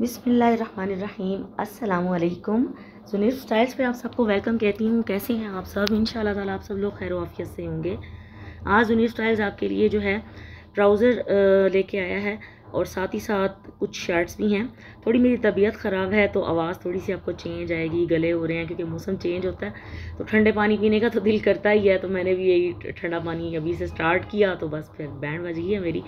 बिसमीम अल्लाम जुनीर स्टाइल्स पे आप सबको वेलकम कहती हूँ कैसे हैं आप सब इन ताला आप सब लोग खैर वाफियत से होंगे आज जुनीर स्टाइल्स आपके लिए जो है ट्राउज़र लेके आया है और साथ ही साथ कुछ शर्ट्स भी हैं थोड़ी मेरी तबीयत ख़राब है तो आवाज़ थोड़ी सी आपको चेंज आएगी गले हो रहे हैं क्योंकि मौसम चेंज होता है तो ठंडे पानी पीने का तो दिल करता ही है तो मैंने भी यही ठंडा पानी अभी से स्टार्ट किया तो बस फिर बैंड बज गई है मेरी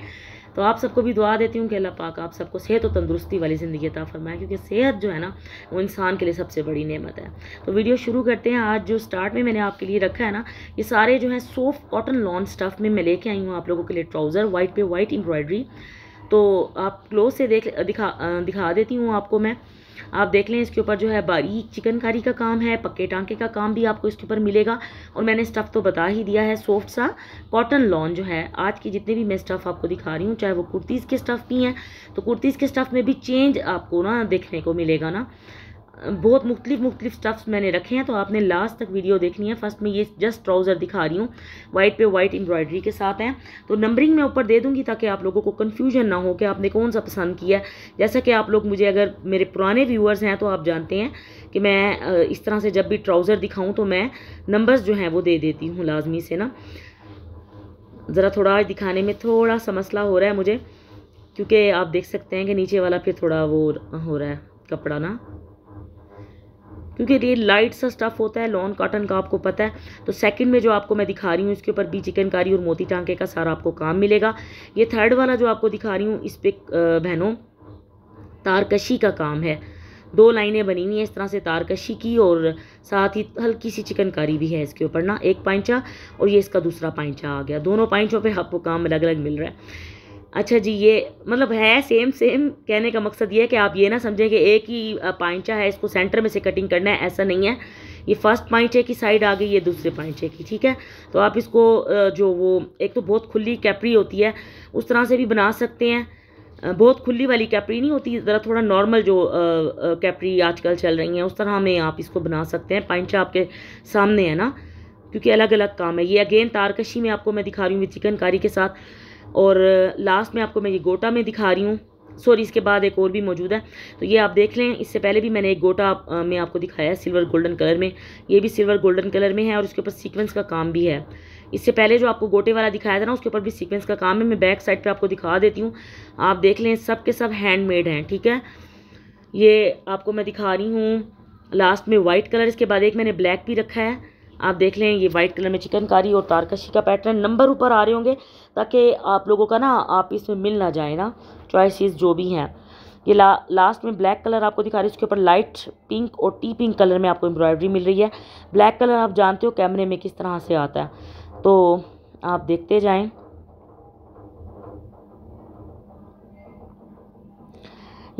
तो आप सबको भी दुआ देती हूँ कि अल्लाह पाक आप सबको सेहत और तंदुरुस्ती वाली ज़िंदगी अता फरमाए क्योंकि सेहत जो है ना वो इंसान के लिए सबसे बड़ी नेमत है तो वीडियो शुरू करते हैं आज जो स्टार्ट में मैंने आपके लिए रखा है ना ये सारे जो है सॉफ्ट कॉटन लॉन्ग स्टफ़ में मैं लेके आई हूँ आप लोगों के लिए ट्राउज़र वाइट पे वाइट एम्ब्रॉयडरी तो आप क्लोज से देख दिखा दिखा देती हूँ आपको मैं आप देख लें इसके ऊपर जो है बारीक चिकनकारी का काम है पक्के टांके का काम भी आपको इसके ऊपर मिलेगा और मैंने स्टफ़ तो बता ही दिया है सॉफ्ट सा कॉटन लॉन जो है आज की जितने भी मैं स्टफ़ आपको दिखा रही हूँ चाहे वो कुर्तीज़ के स्टफ़ भी हैं तो कुर्तीज़ के स्टफ़ में भी चेंज आपको ना देखने को मिलेगा ना बहुत मुख्तलिफ मुख्तलिफ स्टफ़्स मैंने रखे हैं तो आपने लास्ट तक वीडियो देखनी है फर्स्ट में ये जस्ट ट्राउज़र दिखा रही हूँ वाइट पे वाइट एम्ब्रॉयडरी के साथ हैं तो नंबरिंग मैं ऊपर दे दूँगी ताकि आप लोगों को कन्फ्यूजन ना हो कि आपने कौन सा पसंद किया है जैसा कि आप लोग मुझे अगर मेरे पुराने व्यूअर्स हैं तो आप जानते हैं कि मैं इस तरह से जब भी ट्राउज़र दिखाऊँ तो मैं नंबर्स जो हैं वो दे देती हूँ लाजमी से ना ज़रा थोड़ा आज दिखाने में थोड़ा सा मसला हो रहा है मुझे क्योंकि आप देख सकते हैं कि नीचे वाला फिर थोड़ा वो हो रहा है कपड़ा ना क्योंकि ये लाइट सा स्टफ़ होता है लॉन कॉटन का आपको पता है तो सेकंड में जो आपको मैं दिखा रही हूँ इसके ऊपर भी चिकनकारी और मोती टांके का सारा आपको काम मिलेगा ये थर्ड वाला जो आपको दिखा रही हूँ इस पर बहनों तारकशी का काम है दो लाइनें बनी हुई हैं इस तरह से तारकशी की और साथ ही हल्की सी चिकनकारी भी है इसके ऊपर ना एक पाइंचा और ये इसका दूसरा पाइंचा आ गया दोनों पाइचों पर आपको काम अलग अलग मिल रहा है अच्छा जी ये मतलब है सेम सेम कहने का मकसद ये है कि आप ये ना समझें कि एक ही पाइंचा है इसको सेंटर में से कटिंग करना है ऐसा नहीं है ये फर्स्ट पाइचे की साइड आ गई ये दूसरे पाइचे की ठीक है तो आप इसको जो वो एक तो बहुत खुली कैपरी होती है उस तरह से भी बना सकते हैं बहुत खुली वाली कैपरी नहीं होती ज़रा थोड़ा नॉर्मल जो कैपरी आजकल चल रही है उस तरह में आप इसको बना सकते हैं पाइचा आपके सामने है ना क्योंकि अलग अलग काम है ये अगेन तारकशी में आपको मैं दिखा रही हूँ चिकनकारी के साथ और लास्ट में आपको मैं ये गोटा में दिखा रही हूँ सॉरी इसके बाद एक और भी मौजूद है तो ये आप देख लें इससे पहले भी मैंने एक गोटा आप, आ, में आपको दिखाया है सिल्वर गोल्डन कलर में ये भी सिल्वर गोल्डन कलर में है और उसके ऊपर सीक्वेंस का काम भी है इससे पहले जो आपको गोटे वाला दिखाया था ना उसके ऊपर भी सीक्वेंस का काम है मैं बैक साइड पर आपको दिखा देती हूँ आप देख लें सब के सब हैंडमेड हैं ठीक है ये आपको मैं दिखा रही हूँ लास्ट में वाइट कलर इसके बाद एक मैंने ब्लैक भी रखा है आप देख लें ये वाइट कलर में चिकनकारी और तारकशी का पैटर्न नंबर ऊपर आ रहे होंगे ताकि आप लोगों का ना आप इसमें मिल ना जाए ना चॉइसिस जो भी हैं ये ला लास्ट में ब्लैक कलर आपको दिखा रही है इसके ऊपर लाइट पिंक और टी पिंक कलर में आपको एम्ब्रॉयडरी मिल रही है ब्लैक कलर आप जानते हो कैमरे में किस तरह से आता है तो आप देखते जाएँ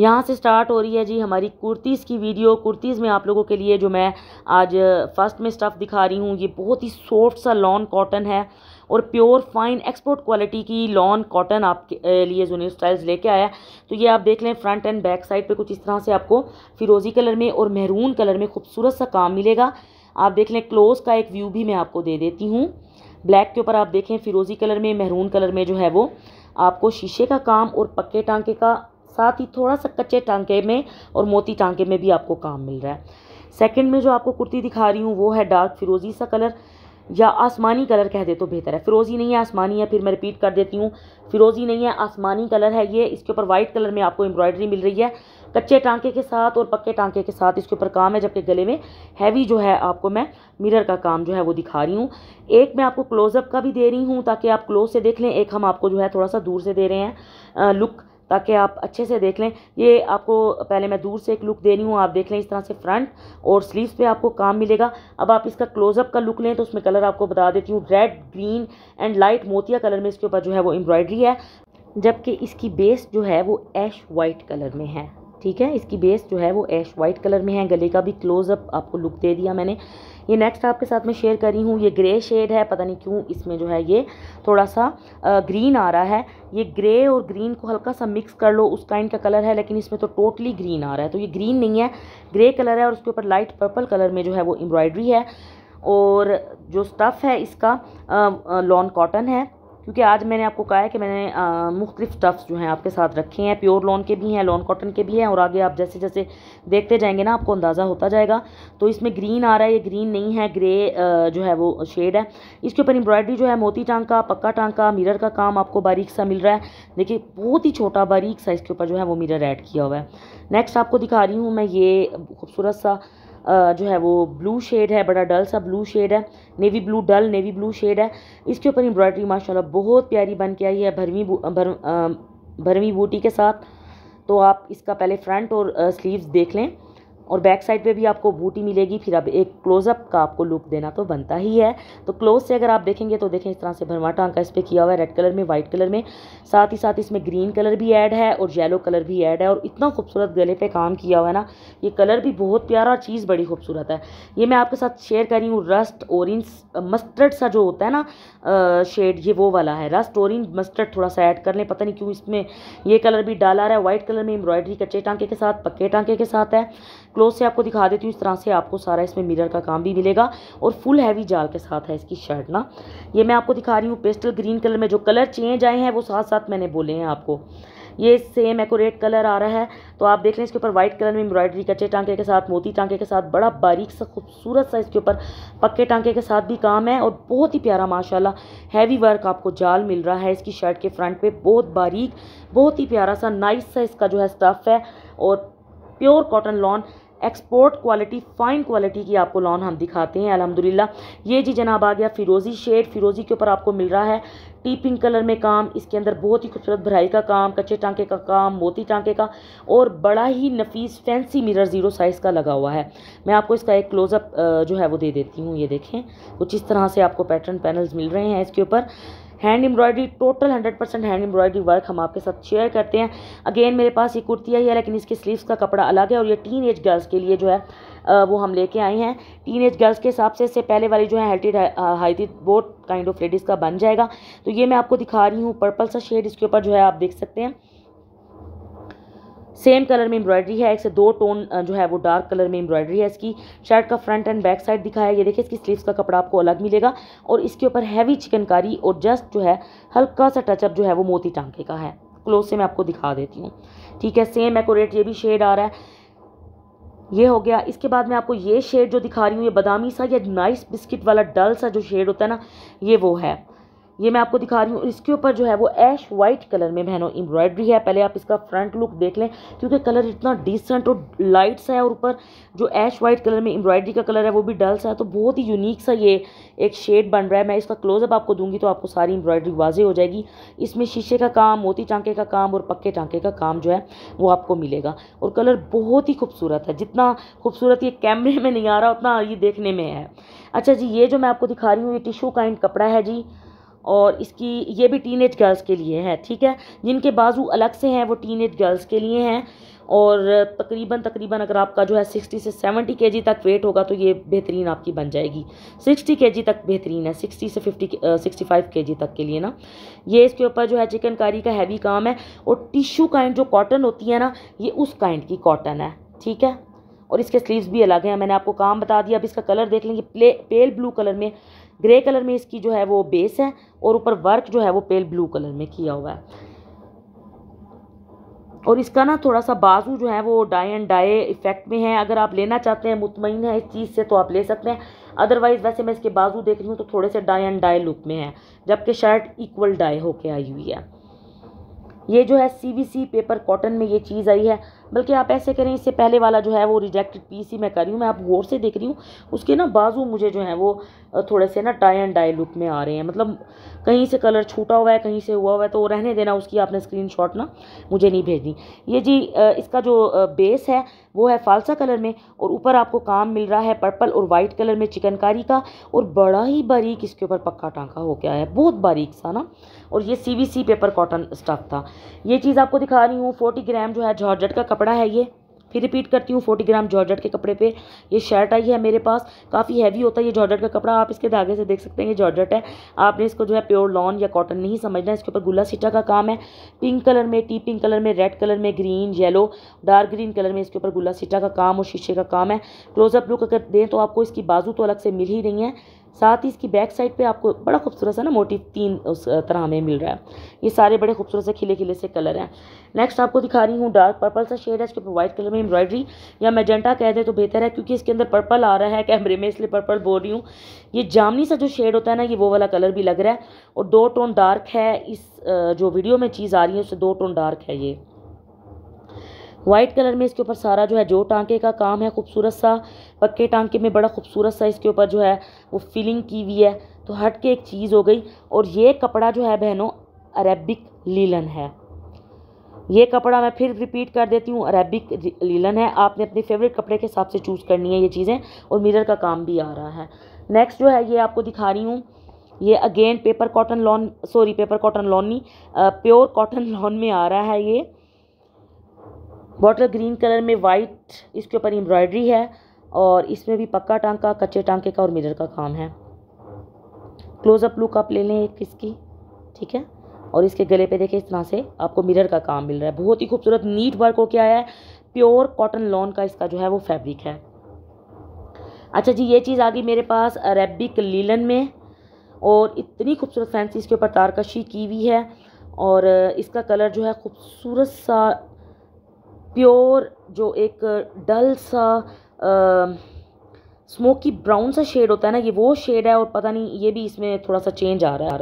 यहाँ से स्टार्ट हो रही है जी हमारी कुर्तीज़ की वीडियो कुर्तीज़ में आप लोगों के लिए जो मैं आज फर्स्ट uh, में स्टफ़ दिखा रही हूँ ये बहुत ही सॉफ्ट सा लॉन कॉटन है और प्योर फाइन एक्सपोर्ट क्वालिटी की लॉन कॉटन आपके uh, लिए जो स्टाइल्स लेके आया तो ये आप देख लें फ्रंट एंड बैक साइड पर कुछ इस तरह से आपको फिरोज़ी कलर में और महरून कलर में खूबसूरत सा काम मिलेगा आप देख लें क्लोज का एक व्यू भी मैं आपको दे देती हूँ ब्लैक के ऊपर आप देखें फिरोज़ी कलर में महरून कलर में जो है वो आपको शीशे का काम और पक्के टांके का साथ ही थोड़ा सा कच्चे टांके में और मोती टांके में भी आपको काम मिल रहा है सेकंड में जो आपको कुर्ती दिखा रही हूँ वो है डार्क फिरोजी सा कलर या आसमानी कलर कह दे तो बेहतर है फिरोजी नहीं है आसमानी है फिर मैं रिपीट कर देती हूँ फिरोजी नहीं है आसमानी कलर है ये इसके ऊपर वाइट कलर में आपको एम्ब्रॉयडरी मिल रही है कच्चे टांके के साथ और पक्के टांके के साथ इसके ऊपर काम है जबकि गले में हैवी जो है आपको मैं मिरर का काम जो है वो दिखा रही हूँ एक मैं आपको क्लोजअप का भी दे रही हूँ ताकि आप क्लोज से देख लें एक हम आपको जो है थोड़ा सा दूर से दे रहे हैं लुक ताकि आप अच्छे से देख लें ये आपको पहले मैं दूर से एक लुक दे रही हूँ आप देख लें इस तरह से फ्रंट और स्लीव्स पे आपको काम मिलेगा अब आप इसका क्लोजअप का लुक लें तो उसमें कलर आपको बता देती हूँ रेड ग्रीन एंड लाइट मोतिया कलर में इसके ऊपर जो है वो एम्ब्रॉयडरी है जबकि इसकी बेस जो है वो ऐश वाइट कलर में है ठीक है इसकी बेस जो है वो ऐश वाइट कलर में है गले का भी क्लोजअप आपको लुक दे दिया मैंने ये नेक्स्ट आपके साथ में शेयर करी हूँ ये ग्रे शेड है पता नहीं क्यों इसमें जो है ये थोड़ा सा ग्रीन आ रहा है ये ग्रे और ग्रीन को हल्का सा मिक्स कर लो उस काइंड का कलर है लेकिन इसमें तो टोटली ग्रीन आ रहा है तो ये ग्रीन नहीं है ग्रे कलर है और उसके ऊपर लाइट पर्पल कलर में जो है वो एम्ब्रॉयड्री है और जो स्टफ़ है इसका लॉन कॉटन है क्योंकि आज मैंने आपको कहा है कि मैंने मुख्तफ़ स्टफ़्स जो हैं आपके साथ रखे हैं प्योर लॉन के भी हैं लॉन कॉटन के भी हैं और आगे आप जैसे जैसे देखते जाएंगे ना आपको अंदाज़ा होता जाएगा तो इसमें ग्रीन आ रहा है ये ग्रीन नहीं है ग्रे जो है वो शेड है इसके ऊपर एम्ब्रॉयडरी जो है मोती टांग का पक्का टांग का मिरर का काम आपको बारीक सा मिल रहा है देखिए बहुत ही छोटा बारीक सा इसके ऊपर जो है वो मिरर ऐड किया हुआ है नेक्स्ट आपको दिखा रही हूँ मैं ये खूबसूरत सा जो है वो ब्लू शेड है बड़ा डल सा ब्लू शेड है navy blue dull navy blue shade है इसके ऊपर एम्ब्रॉयडरी माशाल्लाह बहुत प्यारी बन के आई है भरवी भर भरवी बूटी के साथ तो आप इसका पहले फ्रंट और स्लीव्स देख लें और बैक साइड पे भी आपको बूटी मिलेगी फिर अब एक क्लोजअप का आपको लुक देना तो बनता ही है तो क्लोज से अगर आप देखेंगे तो देखें इस तरह से भरवा टांका इस पर किया हुआ है रेड कलर में वाइट कलर में साथ ही साथ इसमें ग्रीन कलर भी ऐड है और येलो कलर भी ऐड है और इतना खूबसूरत गले पर काम किया हुआ है ना ये कलर भी बहुत प्यारा और चीज़ बड़ी खूबसूरत है ये मैं आपके साथ शेयर कर रही हूँ रस्ट ओरेंज मस्टर्ड सा जो होता है ना शेड ये वो वाला है रस्ट ओरेंज मस्टर्ड थोड़ा सा ऐड कर लें पता नहीं क्यों इसमें यह कलर भी डाला रहा है वाइट कलर में एम्ब्रॉयडरी कच्चे टांके के साथ पक्के टांके के साथ है क्लोज से आपको दिखा देती हूँ इस तरह से आपको सारा इसमें मिरर का काम भी मिलेगा और फुल हैवी जाल के साथ है इसकी शर्ट ना ये मैं आपको दिखा रही हूँ पेस्टल ग्रीन कलर में जो कलर चेंज आए हैं वो साथ साथ मैंने बोले हैं आपको ये सेम एकोरेट कलर आ रहा है तो आप देख लें इसके ऊपर वाइट कलर में एम्ब्रॉयडरी कच्चे टांके के साथ मोती टांके के साथ बड़ा बारीक सा खूबसूरत सा इसके ऊपर पक्के टांके के साथ भी काम है और बहुत ही प्यारा माशाल्लाह हैवी वर्क आपको जाल मिल रहा है इसकी शर्ट के फ्रंट पे बहुत बारीक बहुत ही प्यारा सा नाइस सा इसका जो है स्टफ़ है और pure cotton lawn export quality fine quality की आपको लॉन हम दिखाते हैं अलहमदिल्ला ये जी जनाब आ गया फिरोज़ी शेड फिरोज़ी के ऊपर आपको मिल रहा है टी पिंक कलर में काम इसके अंदर बहुत ही खूबसूरत भराई का काम कच्चे टांके का काम मोती टांके का और बड़ा ही नफीस फैंसी मिरर ज़ीरो साइज़ का लगा हुआ है मैं आपको इसका एक क्लोज़अप जो है वो दे देती हूँ ये देखें कुछ इस तरह से आपको पैटर्न पैनल्स मिल रहे हैं इसके ऊपर hand embroidery total hundred percent hand embroidery work हम आपके साथ शेयर करते हैं अगेन मेरे पास ये कुर्ती ही है लेकिन इसके स्लीव्स का कपड़ा अलग है और ये टीन एज गर्ल्स के लिए जो है वो हम लेके आए हैं टीन एज गर्ल्स के हिसाब से इससे पहले वाली जो है हेल्टेड हाइटेड बोट काइंड ऑफ लेडीज़ का बन जाएगा तो ये मैं आपको दिखा रही हूँ पर्पल सा शेड इसके ऊपर जो है आप देख सकते हैं सेम कलर में एम्ब्रॉयडरी है एक से दो टोन जो है वो डार्क कलर में एम्ब्रॉयडरी है इसकी शर्ट का फ्रंट एंड बैक साइड दिखाया ये देखिए इसकी स्लीव्स का कपड़ा आपको अलग मिलेगा और इसके ऊपर हैवी चिकनकारी और जस्ट जो है हल्का सा टचअप जो है वो मोती टांके का है क्लोज से मैं आपको दिखा देती हूँ ठीक है सेम एकोरेट ये भी शेड आ रहा है ये हो गया इसके बाद मैं आपको ये शेड जो दिखा रही हूँ ये बादामी सा या नाइस बिस्किट वाला डल सा जो शेड होता है ना ये वो है ये मैं आपको दिखा रही हूँ इसके ऊपर जो है वो ऐश वाइट कलर में बहनों एम्ब्रॉयडरी है पहले आप इसका फ्रंट लुक देख लें क्योंकि कलर इतना डिसेंट और लाइट सा है और ऊपर जो एश वाइट कलर में एम्ब्रॉयडरी का कलर है वो भी डल सा है तो बहुत ही यूनिक सा ये एक शेड बन रहा है मैं इसका क्लोजअप आपको दूंगी तो आपको सारी एम्ब्रॉयडरी वाजे हो जाएगी इसमें शीशे का काम मोती टांके का काम और पक्के टांके का काम जो है वो आपको मिलेगा और कलर बहुत ही खूबसूरत है जितना खूबसूरत ये कैमरे में नहीं आ रहा उतना ये देखने में है अच्छा जी ये जो मैं आपको दिखा रही हूँ ये टिशू काइंड कपड़ा है जी और इसकी ये भी टीन एज गर्ल्स के लिए है ठीक है जिनके बाजू अलग से हैं वो टीन एज गर्ल्स के लिए हैं और तकरीबन तकरीबन अगर आपका जो है सिक्सटी से सेवेंटी के जी तक वेट होगा तो ये बेहतरीन आपकी बन जाएगी सिक्सटी के जी तक बेहतरीन है सिक्सटी से फिफ्टी सिक्सटी फाइव के जी तक के लिए ना ये इसके ऊपर जो है चिकनकारी का हैवी काम है और टिश्यू काइंड जो कॉटन होती है ना ये उस काइंड की कॉटन है ठीक है और इसके स्लीव्स भी अलग हैं मैंने आपको काम बता दिया अब इसका कलर देख लेंगे प्ले पेल ब्लू कलर में ग्रे कलर में इसकी जो है वो बेस है और ऊपर वर्क जो है वो पेल ब्लू कलर में किया हुआ है और इसका ना थोड़ा सा बाजू जो है वो डाई एंड डाई इफेक्ट में है अगर आप लेना चाहते हैं मुतमिन है इस चीज़ से तो आप ले सकते हैं अदरवाइज़ वैसे मैं इसके बाजू देख रही हूँ तो थोड़े से डाई एंड डाई लुक में है जबकि शर्ट इक्वल डाई होके आई हुई है ये जो है सी पेपर कॉटन में ये चीज़ आई है बल्कि आप ऐसे करें इससे पहले वाला जो है वो रिजेक्टेड पीस ही मैं कर रही हूँ मैं आप गौर से देख रही हूँ उसके ना बाजू मुझे जो है वो थोड़े से ना टाई एंड डाई लुक में आ रहे हैं मतलब कहीं से कलर छूटा हुआ है कहीं से हुआ हुआ है तो रहने देना उसकी आपने स्क्रीन ना मुझे नहीं भेजनी ये जी इसका जो बेस है वो है फालसा कलर में और ऊपर आपको काम मिल रहा है पर्पल और वाइट कलर में चिकनकारी का और बड़ा ही बारीक इसके ऊपर पक्का टाँका हो गया है बहुत बारीक सा ना और ये सी पेपर कॉटन स्टफ था ये चीज़ आपको दिखा रही हूँ फोर्टी ग्राम जो है जॉर्जट का कपड़ा है ये फिर रिपीट करती हूँ फोर्टी ग्राम जॉर्जट के कपड़े पे ये शर्ट आई है मेरे पास काफ़ी हैवी होता है ये जॉर्जट का कपड़ा आप इसके धागे से देख सकते हैं ये जॉर्जट है आपने इसको जो है प्योर लॉन या कॉटन नहीं समझना इसके ऊपर गुला सीटा का काम है पिंक कलर में टी पिंक कलर में रेड कलर में green yellow dark green colour में इसके ऊपर गुला सीटा का काम और शीशे का काम है क्लोजअप लुक अगर दें तो आपको इसकी बाजू तो अलग से मिल ही नहीं है साथ ही इसकी बैक साइड पे आपको बड़ा खूबसूरत सा ना मोटी तीन उस तरह हमें मिल रहा है ये सारे बड़े खूबसूरत से खिले खिले से कलर हैं नेक्स्ट आपको दिखा रही हूँ डार्क पर्पल सा शेड है इसके ऊपर वाइट कलर में एम्ब्रॉयडरी या मैजेंटा कह दें तो बेहतर है क्योंकि इसके अंदर पर्पल आ रहा है कैमरे में इसलिए पर्पल बोल रही हूँ ये जामनी सा जो शेड होता है ना ये वो वाला कलर भी लग रहा है और दो टोन डार्क है इस जो वीडियो में चीज़ आ रही है उससे दो टोन डार्क है ये वाइट कलर में इसके ऊपर सारा जो है जो टांके का काम है खूबसूरत सा पक्के टांके में बड़ा खूबसूरत सा इसके ऊपर जो है वो फिलिंग की हुई है तो हट के एक चीज़ हो गई और ये कपड़ा जो है बहनों अरेबिक लीलन है ये कपड़ा मैं फिर रिपीट कर देती हूँ अरेबिक लीलन है आपने अपने फेवरेट कपड़े के हिसाब से चूज़ करनी है ये चीज़ें और मिरर का काम भी आ रहा है नेक्स्ट जो है ये आपको दिखा रही हूँ ये again paper cotton lawn sorry paper cotton lawn नहीं प्योर कॉटन लॉन में आ रहा है ये बॉटल ग्रीन कलर में वाइट इसके ऊपर एम्ब्रॉयडरी है और इसमें भी पक्का टांका कच्चे टांके का और मिरर का काम है क्लोजअप लुक आप ले लें एक इसकी ठीक है और इसके गले पे देखिए इस तरह से आपको मिरर का काम मिल रहा है बहुत ही खूबसूरत नीट वर्क हो क्या है प्योर कॉटन लॉन का इसका जो है वो फैब्रिक है अच्छा जी ये चीज़ आ गई मेरे पास अरेबिक लीलन में और इतनी खूबसूरत फैंसी इसके ऊपर तारकशी की हुई है और इसका कलर जो है खूबसूरत सा प्योर जो एक डल सा स्मोकी ब्राउन सा शेड होता है ना ये वो शेड है और पता नहीं ये भी इसमें थोड़ा सा चेंज आ रहा है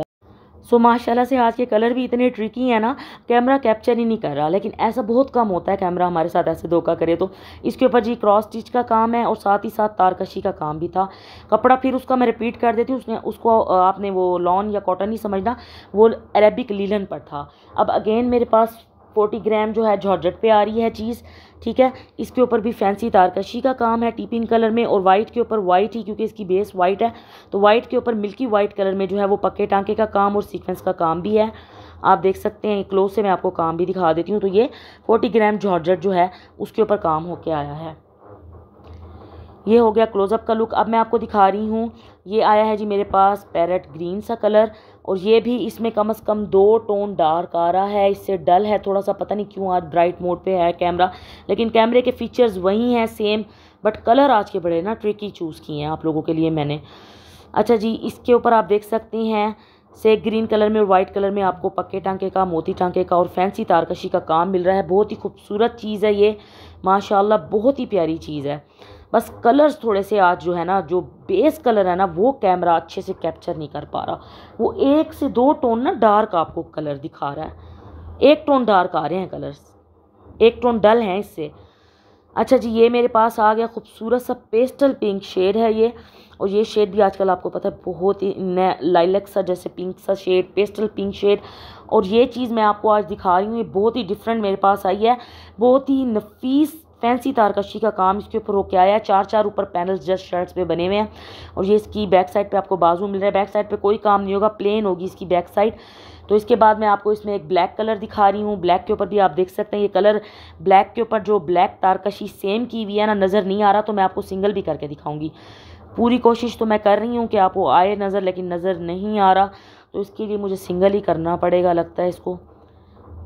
सो so, माशाल्लाह से आज के कलर भी इतने ट्रिकी हैं ना कैमरा कैप्चर ही नहीं कर रहा लेकिन ऐसा बहुत कम होता है कैमरा हमारे साथ ऐसे धोखा करे तो इसके ऊपर जी क्रॉस स्टिच का काम है और साथ ही साथ तारकशी का काम भी था कपड़ा फिर उसका मैं रिपीट कर देती हूँ उसने उसको आपने वो लॉन या कॉटन ही समझना वो अरेबिक लीलन पर था अब अगेन मेरे पास फोर्टी ग्राम जो है जॉर्जट पे आ रही है चीज़ ठीक है इसके ऊपर भी फैंसी तारकशी का काम है टीपिंग कलर में और वाइट के ऊपर वाइट ही क्योंकि इसकी बेस वाइट है तो वाइट के ऊपर मिल्की वाइट कलर में जो है वो पक्के टांके का काम और सीक्वेंस का काम भी है आप देख सकते हैं क्लोज से मैं आपको काम भी दिखा देती हूँ तो ये फोर्टी ग्राम जॉर्जट जो है उसके ऊपर काम होके आया है ये हो गया क्लोज़अप का लुक अब मैं आपको दिखा रही हूँ ये आया है जी मेरे पास पैरट ग्रीन सा कलर और ये भी इसमें कम से कम दो टोन डार्क आ रहा है इससे डल है थोड़ा सा पता नहीं क्यों आज ब्राइट मोड पे है कैमरा लेकिन कैमरे के फीचर्स वही हैं सेम बट कलर आज के बड़े ना ट्रिकी चूज़ किए हैं आप लोगों के लिए मैंने अच्छा जी इसके ऊपर आप देख सकती हैं से ग्रीन कलर में और वाइट कलर में आपको पक्के टांके का मोती टांके का और फैंसी तारकशी का काम मिल रहा है बहुत ही खूबसूरत चीज़ है ये माशाल्लाह बहुत ही प्यारी चीज़ है बस कलर्स थोड़े से आज जो है ना जो बेस कलर है ना वो कैमरा अच्छे से कैप्चर नहीं कर पा रहा वो एक से दो टोन ना डार्क आपको कलर दिखा रहा है एक टोन डार्क आ रहे हैं कलर्स एक टोन डल हैं इससे अच्छा जी ये मेरे पास आ गया खूबसूरत सा पेस्टल पिंक शेड है ये और ये शेड भी आजकल आपको पता है बहुत ही लाइलक सा जैसे पिंक सा शेड पेस्टल पिंक शेड और ये चीज़ मैं आपको आज दिखा रही हूँ ये बहुत ही डिफरेंट मेरे पास आई है बहुत ही नफीस फैंसी तारकशी का काम इसके ऊपर होके आया है चार चार ऊपर पैनल्स जस्ट शर्ट्स पे बने हुए हैं और ये इसकी बैक साइड पे आपको बाजू मिल रहा है बैक साइड पे कोई काम नहीं होगा प्लेन होगी इसकी बैक साइड तो इसके बाद मैं आपको इसमें एक ब्लैक कलर दिखा रही हूँ ब्लैक के ऊपर भी आप देख सकते हैं ये कलर ब्लैक के ऊपर जो ब्लैक तारकशी सेम की हुई है ना नज़र नहीं आ रहा तो मैं आपको सिंगल भी करके दिखाऊँगी पूरी कोशिश तो मैं कर रही हूँ कि आप वो आए नज़र लेकिन नज़र नहीं आ रहा तो इसके लिए मुझे सिंगल ही करना पड़ेगा लगता है इसको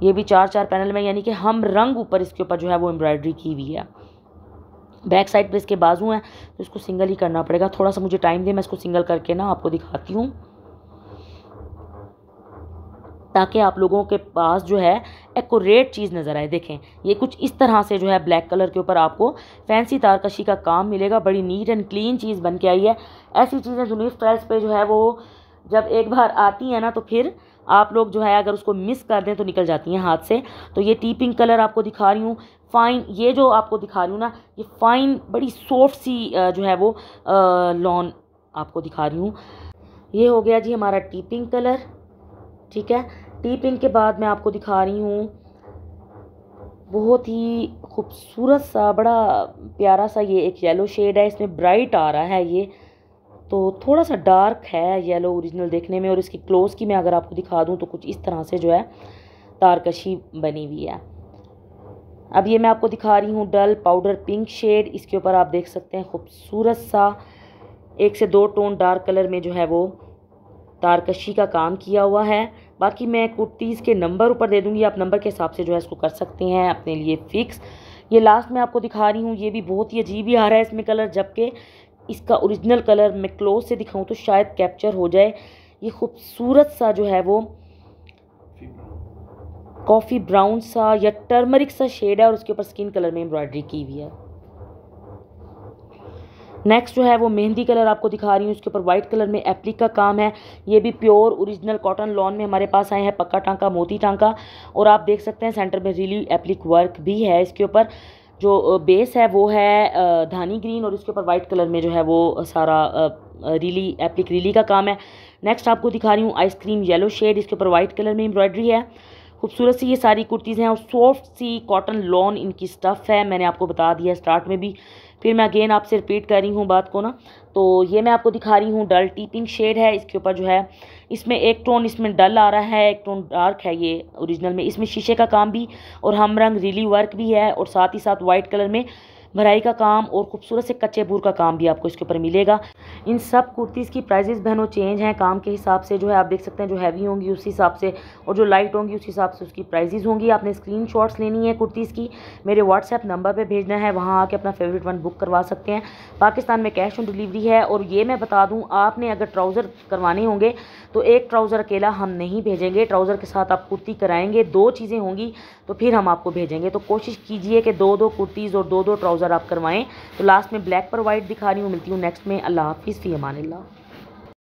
ये भी चार चार पैनल में यानी कि हम रंग ऊपर इसके ऊपर जो है वो एम्ब्रॉयडरी की हुई है बैक साइड पे इसके बाजू हैं तो इसको सिंगल ही करना पड़ेगा थोड़ा सा मुझे टाइम दे मैं इसको सिंगल करके ना आपको दिखाती हूँ ताकि आप लोगों के पास जो है एकोरेट चीज़ नज़र आए देखें ये कुछ इस तरह से जो है ब्लैक कलर के ऊपर आपको फैंसी तारकशी का काम मिलेगा बड़ी नीट एंड क्लीन चीज़ बन के आई है ऐसी चीज़ें जुनीफ टाइल्स पे जो है वो जब एक बार आती हैं ना तो फिर आप लोग जो है अगर उसको मिस कर दें तो निकल जाती हैं हाथ से तो ये टी पिंक कलर आपको दिखा रही हूँ फ़ाइन ये जो आपको दिखा रही हूँ ना ये फ़ाइन बड़ी सॉफ्ट सी जो है वो लॉन आपको दिखा रही हूँ ये हो गया जी हमारा टी पिंक कलर ठीक है टी पिंक के बाद मैं आपको दिखा रही हूँ बहुत ही खूबसूरत सा बड़ा प्यारा सा ये एक येलो शेड है इसमें ब्राइट आ रहा है ये तो थोड़ा सा डार्क है येलो ओरिजिनल देखने में और इसकी क्लोज की मैं अगर आपको दिखा दूँ तो कुछ इस तरह से जो है तारकशी बनी हुई है अब ये मैं आपको दिखा रही हूँ डल पाउडर पिंक शेड इसके ऊपर आप देख सकते हैं खूबसूरत सा एक से दो टोन डार्क कलर में जो है वो तारकशी का काम किया हुआ है बाकी मैं कुर्तीज़ के नंबर ऊपर दे दूँगी आप नंबर के हिसाब से जो है इसको कर सकते हैं अपने लिए फ़िक्स ये लास्ट में आपको दिखा रही हूँ ये भी बहुत ही अजीब ही आ रहा है इसमें कलर जबकि इसका ओरिजिनल कलर मैं क्लोज से दिखाऊं तो शायद कैप्चर हो जाए ये खूबसूरत सा जो है वो कॉफ़ी ब्राउन सा या टर्मरिक सा शेड है और उसके ऊपर स्किन कलर में एम्ब्रॉयडरी की हुई है नेक्स्ट जो है वो मेहंदी कलर आपको दिखा रही हूँ उसके ऊपर वाइट कलर में एप्लिक का काम है ये भी प्योर ओरिजिनल कॉटन लॉन में हमारे पास आए हैं पक्का टांका मोती टांका और आप देख सकते हैं सेंटर में रिली एप्लिक वर्क भी है इसके ऊपर जो बेस है वो है धानी ग्रीन और इसके ऊपर वाइट कलर में जो है वो सारा रीली एप्लिक रीली का काम है नेक्स्ट आपको दिखा रही हूँ आइसक्रीम येलो शेड इसके ऊपर वाइट कलर में एम्ब्रॉयडरी है खूबसूरत सी ये सारी कुर्तीज़ हैं और सॉफ्ट सी कॉटन लॉन इनकी स्टफ़ है मैंने आपको बता दिया स्टार्ट में भी फिर मैं अगेन आपसे रिपीट कर रही हूँ बात को ना तो ये मैं आपको दिखा रही हूँ डल टीपिंग शेड है इसके ऊपर जो है इसमें एक टोन इसमें डल आ रहा है एक टोन डार्क है ये ओरिजिनल में इसमें शीशे का काम भी और हम रंग रिली वर्क भी है और साथ ही साथ वाइट कलर में भराई का काम और ख़ूबसूरत से कच्चे बूर का काम भी आपको इसके ऊपर मिलेगा इन सब कुर्तीज़ की प्राइजेज़ बहनों चेंज हैं काम के हिसाब से जो है आप देख सकते हैं जो हैवी होंगी उस हिसाब से और जो लाइट होंगी उस हिसाब से उसकी प्राइजेज़ होंगी आपने स्क्रीन लेनी है कुर्तीज़ की मेरे व्हाट्सएप नंबर पर भेजना है वहाँ आके अपना फेवरेट वन बुक करवा सकते हैं पाकिस्तान में कैश ऑन डिलीवरी है और ये मैं बता दूँ आपने अगर ट्राउज़र करवाने होंगे तो एक ट्राउज़र अकेला हम नहीं भेजेंगे ट्राउज़र के साथ आप कुर्ती कराएंगे दो चीज़ें होंगी तो फिर हम आपको भेजेंगे तो कोशिश कीजिए कि दो दो कुर्तीज़ और दो दो ट्राउज़र अगर आप करवाएं तो लास्ट में ब्लैक पर वाइट दिखा रही हूँ मिलती हूँ नेक्स्ट में अल्लाह हाफिज़ फ़ी अमान